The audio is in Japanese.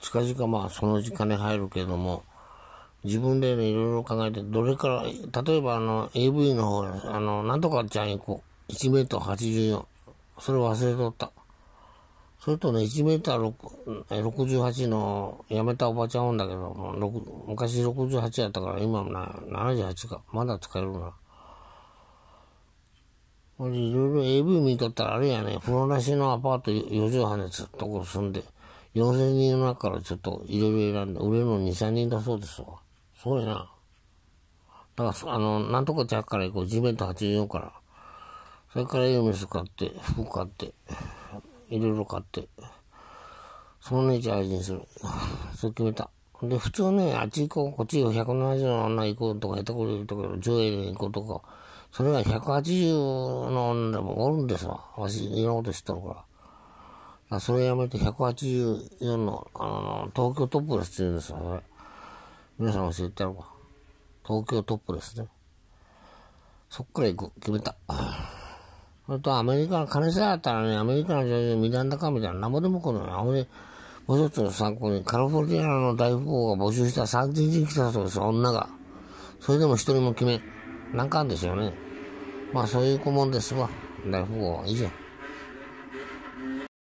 近々まあその時間に入るけれども、自分でね、いろいろ考えて、どれから、例えばあの、AV の方、あの、なんとかちゃん行こう。1メートル84。それ忘れとった。それとね、1メーター68のやめたおばちゃんおんだけど、昔68やったから、今もな、78か。まだ使えるな。俺いろいろ AV 見とったらあれやね、風呂なしのアパート4畳半でずっとこう住んで。4000人の中からちょっといろいろ選んで、俺の2、3人だそうですわ。すごいな。だから、あの、なんとかちゃから行こう。地面と84から。それからエルメス買って、服買って、いろいろ買って、そのね、一応ん愛人する。そう決めた。で、普通ね、あっち行こう、こっち行こう、170の女行こうとか、やったこと言うとか、上映に行こうとか、それが180の女もおるんですわ。私、いろんなこと知っとるから。あ、それやめて184の、あの、東京トップレスって言うんですよ、ね。皆さん教えてやろうか。東京トップレスね。そっから行く、決めた。それとアメリカ、の金さえあったらね、アメリカの女優ミランダかみたいな、なんぼでも来るのよ。ほんり、もう一つの参考に、カリフォルニアの大富豪が募集した3人人来たそうです、女が。それでも一人も決めなんかあるんですよね。まあそういう顧問ですわ。大富豪、以上。